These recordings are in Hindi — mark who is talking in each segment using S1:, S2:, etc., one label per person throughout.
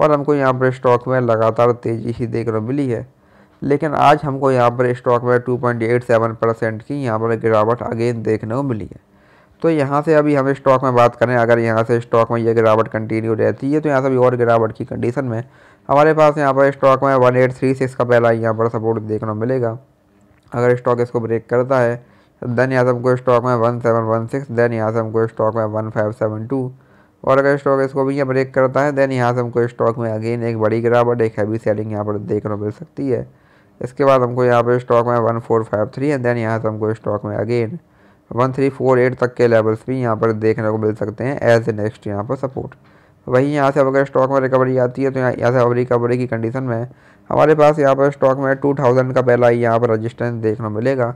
S1: और हमको यहाँ पर स्टॉक में लगातार तेज़ी ही देखने को मिली है लेकिन आज हमको यहाँ पर स्टॉक में 2.87 परसेंट की यहाँ पर गिरावट अगेन देखने को मिली है तो यहाँ से अभी हम स्टॉक में बात करें अगर यहाँ से स्टॉक में ये गिरावट कंटिन्यू रहती है तो यहाँ से भी और गिरावट की कंडीशन में हमारे पास यहाँ पर स्टॉक में वन एट थ्री सिक्स का पहला यहाँ पर सपोर्ट देखने मिलेगा अगर स्टॉक इसको ब्रेक करता है देन यहाँ से हमको स्टॉक में one seven one six then यहाँ से हमको स्टॉक में वन फाइव सेवन टू और अगर स्टॉक इसको भी यहाँ ब्रेक करता है देन यहाँ से हमको स्टॉक में अगेन एक बड़ी गिरावट एक हैवी सेलिंग यहाँ पर देखने को मिल सकती है इसके बाद हमको यहाँ पर स्टॉक में one four five three and then यहाँ से हमको स्टॉक में again one three four eight तक के लेवल्स भी यहाँ पर देखने को मिल सकते हैं एज ए नेक्स्ट यहाँ पर सपोर्ट वहीं यहाँ से अगर स्टॉक में रिकवरी आती है तो यहाँ यहाँ से अब रिकवरी की कंडीशन में हमारे पास यहाँ पर स्टॉक में टू थाउजेंड का पहला यहाँ पर रजिस्टेंस देखने को मिलेगा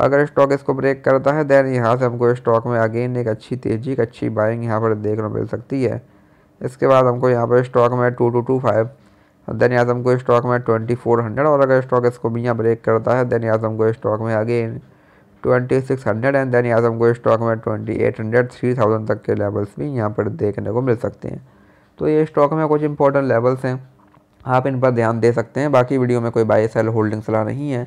S1: अगर स्टॉक इसको ब्रेक करता है देन यहाँ से हमको स्टॉक में अगेन एक अच्छी तेजी एक अच्छी बाइंग यहाँ पर देखने मिल सकती है इसके बाद हमको यहाँ पर स्टॉक में two two two five then यहाँ से हमको स्टॉक में ट्वेंटी फोर हंड्रेड और अगर स्टॉक इसको भी यहाँ ब्रेक करता है देन यहाँ से हमको स्टॉक में again twenty six hundred and then यहाँ से हमको स्टॉक में twenty eight hundred three thousand तक के लेवल्स भी यहाँ पर देखने को मिल सकते हैं तो ये स्टॉक में कुछ इंपॉर्टेंट लेवल्स हैं आप इन पर ध्यान दे सकते हैं बाकी वीडियो में कोई बाई सेल होल्डिंग सलाह नहीं है